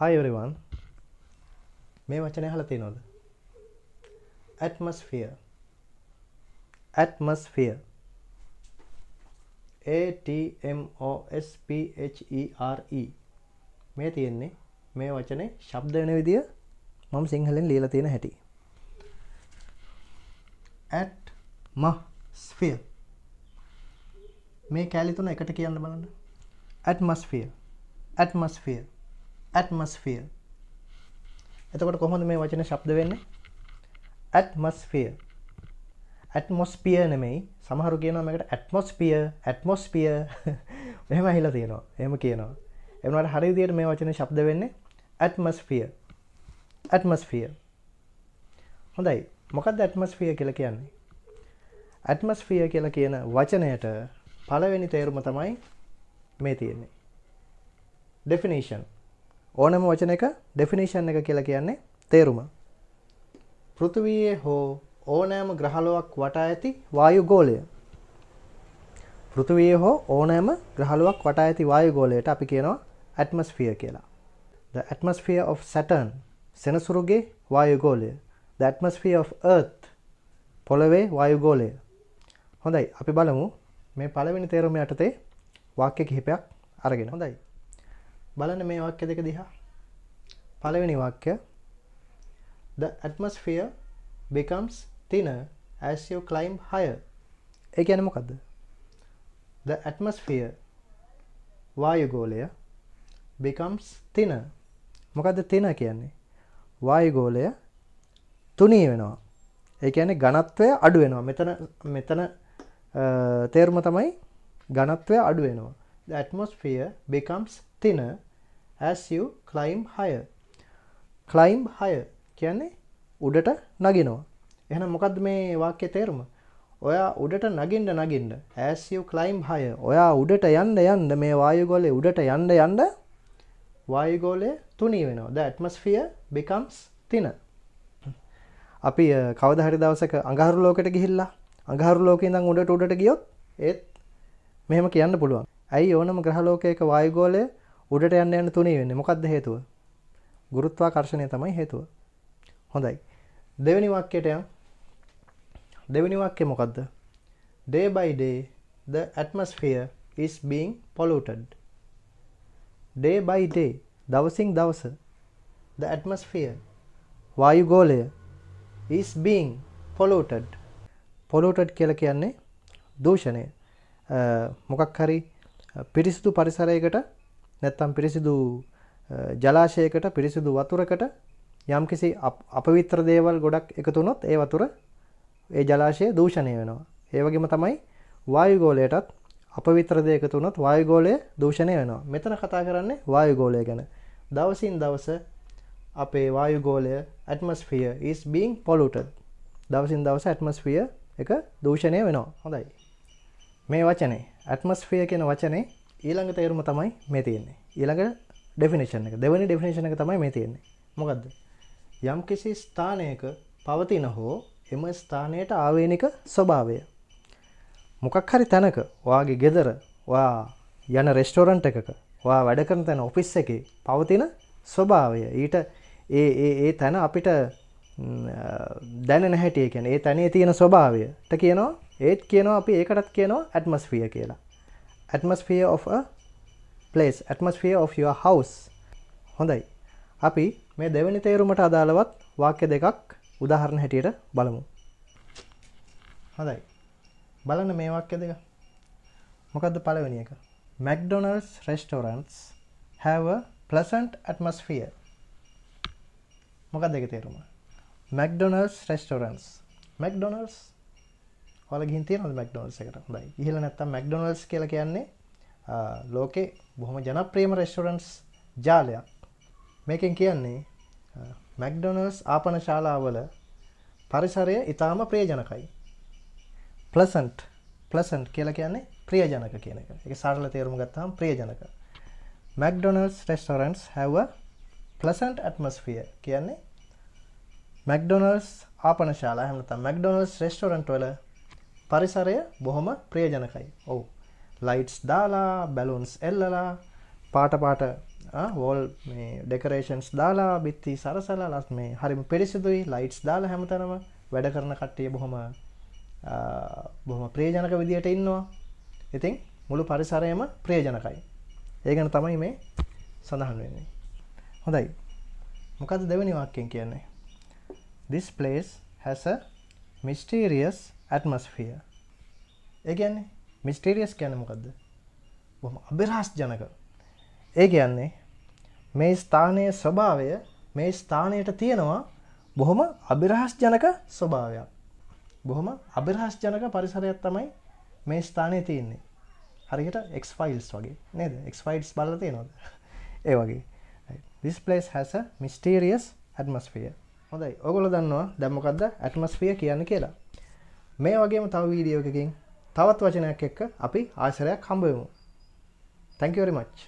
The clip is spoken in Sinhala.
හයවරිවන් මේ වචනය හල තිනොද ඇත්මස්ෆිය ඇත්මස්ෆිය ATMOSPHERE e e. මේ තියෙන්නේ මේ වචනේ ශබ්ද වෙන විදිය මම සිංහලෙන් ලියලා තියෙන හැටි ඇට් ම ස්ෆිය මේ කෑලි තුන එකට කියන්න බලන්න ඇට්මස්ෆිය ඇට්මස්ෆිය ඇත්මස්ෆිය එතකොට කොහොඳ මේ වචන ශබ්ද වෙන්න ඇත්මස්ෆිය ඇත්මොස්පිය නෙමෙයි සමහරු කියනවා මේකට ඇත්මොස්පිය ඇත්මොස්පිය මෙහෙම හිලා තියෙනවා එහෙම කියනවා එවනට හරි විදියට මේ වචන ශබ්ද වෙන්නේ ඇත්මස්ෆිය ඇත්මස්ෆිය හොඳයි මොකක්ද ඇත්මස්ෆිය කියලා කියන්නේ ඇත්මස්ෆිය කියලා කියන වචනයට පළවෙනි තේරුම තමයි මේ තියෙන්නේ ඩෙෆිනිෂන් ඕනම වචන එක ඩෙෆිනිෂන් එක කියලා කියන්නේ තේරුම. පෘථිවියේ හෝ ඕනෑම ග්‍රහලොවක් වටා ඇති වායු ගෝලය. පෘථිවියේ හෝ ඕනෑම ග්‍රහලොවක් වටා ඇති වායු ගෝලයට අපි කියනවා ඇට්මොස්ෆියර් කියලා. The atmosphere of Saturn සෙනසුරුගේ වායු ගෝලය. The atmosphere of Earth පොළවේ වායු ගෝලය. හොඳයි අපි බලමු මේ පළවෙනි තේරුම යටතේ වාක්‍ය කිහිපයක් අරගෙන. හොඳයි. බලන්න මේ වාක්‍ය දෙක දිහා. පළවෙනි වාක්‍ය The atmosphere becomes thinner as you climb higher. ඒ කියන්නේ මොකද්ද? The atmosphere වායුගෝලය becomes thinner. මොකද්ද thinner කියන්නේ? වායුගෝලය තුනී වෙනවා. ඒ කියන්නේ ඝනත්වය අඩු වෙනවා. මෙතන මෙතන තේරුම තමයි ඝනත්වය අඩු වෙනවා. The atmosphere becomes thinner as you climb higher. ක්ලයිම්් හය කියන්නේ උඩට නගෙනවා එහන මොකද මේ වාක්‍ය තේරුම ඔයා උඩට නගින්ඩ නගින්ඩ ඇස්යු කලයිම් හය ඔයා උඩට යන්න යන්න මේ වායුගොලේ උඩට යන්න යන්න වායුගෝලය තුනී වෙනවා ද ඇටමස්ෆිය බිකම්ස් තින අපි කවද හරි දවසක අඟහරු ලෝකට ගිහිල්ලා අඟහරු ලෝකඉදං උඩට උඩට ගියොත් ඒත් මෙහම කියන්න පුළුවන් ඇයි ඕනම ග්‍රහලෝකයක වායුගෝලය උඩට යන්න යන්න තුනී වෙන්න මොකක්ද හේතුව ගුරුත්වාකර්ශණය තමයි හේතුව. හොඳයි. දෙවෙනි වාක්‍යයට යමු. දෙවෙනි වාක්‍යය මොකද්ද? Day by day the atmosphere is being polluted. Day by day දවසින් දවස the atmosphere වායුගෝලය is being polluted. polluted කියලා කියන්නේ දූෂණය. මොකක් හරි පිරිසිදු පරිසරයකට නැත්තම් පිරිසිදු ජලාශයකට පිරිසිදු වතුරකට යම්කිසි අපවිත්‍ර දේවල් ගොඩක් එකතු වුණොත් ඒ වතුර ඒ ජලාශය දූෂණය වෙනවා. ඒ වගේම තමයි වායුගෝලයටත් අපවිත්‍ර දේ එකතු වුණොත් වායුගෝලය දූෂණය වෙනවා. මෙතන කතා කරන්නේ වායුගෝලය ගැන. දවසින් දවස අපේ වායුගෝලය ඇට්මොස්ෆියර් is being polluted. දවසින් දවස ඇට්මොස්ෆියර් එක දූෂණය වෙනවා. හොඳයි. මේ වචනේ ඇට්මොස්ෆියර් කියන වචනේ ඊළඟ තේරුම තමයි මේ තියෙන්නේ. ඊළඟ ඩෙෆිනිශන එක දෙවැනි ඩෙෆිනිශන එක තමයි මේ තියෙන්නේ මොකක්ද යම් කිසි ස්ථානයක පවතින හෝ එම ස්ථානයට ආවේනික ස්වභාවය. මොකක් හරි තැනක වාගේ ගෙදර වා යන රෙස්ටෝරන්ට් එකක වා වැඩ කරන තැන ඔෆිස් එකේ පවතින ස්වභාවය ඊට ඒ ඒ තැන අපිට දැන නැහැටිය කියෙන ඒ තැනේ තියෙන ස්වභාවයට කියනවා ඒත් කියනවා අපි ඒකටත් කියනවා ඇත්මස්ෆිය කියලා atmosphere of place atmosphere of your house හොඳයි අපි මේ දෙවැනි තේරුමට අදාළවත් වාක්‍ය දෙකක් උදාහරණ හැටියට බලමු හොඳයි බලන්න මේ වාක්‍ය දෙක මොකක්ද පළවෙනි එක McDonald's restaurants have a pleasant atmosphere මොකක්ද දෙක තේරුම McDonald's restaurants McDonald's ඔයාලා ගිහින් තියෙනවද McDonald's එකට හොඳයි ඉහළ නැත්තම් McDonald's කියලා කියන්නේ ලෝකෙ බොහොම ජනප්‍රියම රෙස්ටරන්ස් ජාලයක් මේකෙන් කියන්නේ මැක්ඩොනර්ස් ආපන ශාලාවල පරිසරය ඉතාම ප්‍රියජනකයි පලසන්ට් පලසන්ට් කියලා කියන්නේ ප්‍රියජනක කියන එක එක සරල තේරුම් ගත්තාම් ප්‍රියජනක මැක්ඩොනර්ස් රෙස්ටරන්ස් හැව පලසන්ට් ඇටමස්ෆිය කියන්නේ මැක්ඩොනර්ස් ආපන ශාලා හැමතම් මැක්ඩොනර්ස් රෙස්ටරන්ට් වල පරිසරය බොහොම ප්‍රියජනකයි ඔවු ලයිට්ස් දාලා බැලුන්ස් එල්ලලා පාට පාට වෝල් ඩෙකරේෂන්ස් දාලා බිත්ති සරසලා ලස් මේ හරිම පිරිසිදුයි ලයිට්ස් දාලා හැමතනම වැඩ කරන කට්ටිය බොහොම බොහොම ප්‍රේජනක විදිහට ඉන්නවා ඉතින් මුළු පරිසරයම ප්‍රේජනකයි ඒගන තමයි මේ සඳහන් වෙන්නේ හොඳයි මොකද දෙවනි වාක්‍යෙන් කියන්නේ this place has a mysterious atmosphere ඒ කියන්නේ මිස්ටේරියස් කියනමකක්ද බොම අභිරහස් ජනක ඒ කියන්නේ මේ ස්ථානය ස්වභාවය මේ ස්ථානයට තියෙනවා බොහොම අභිරහස් ජනක ස්වභාවයක් බොහොම අභිරහස් ජනක පරිසරයක් තමයි මේ ස්ථානය තියෙන්නේ හරිකට එක් ෆයිල්ස් වගේ නේද එක් ෆයිල්ස් බල තියෙනවද ඒ වගේ දිස්පලස් හැස මිස්ටේරියස් ඇත්මස්ෆිය හොඳයි ඔගොල දන්නවා දැමකක්ද ඇටමස්ෆිය කියන්න කියලා මේ වගේම තව වීඩියෝකින් තවත් වචනයක් එක්ක අපි ආසරයක් හම්බවෙමු. තැංකවරි මච්.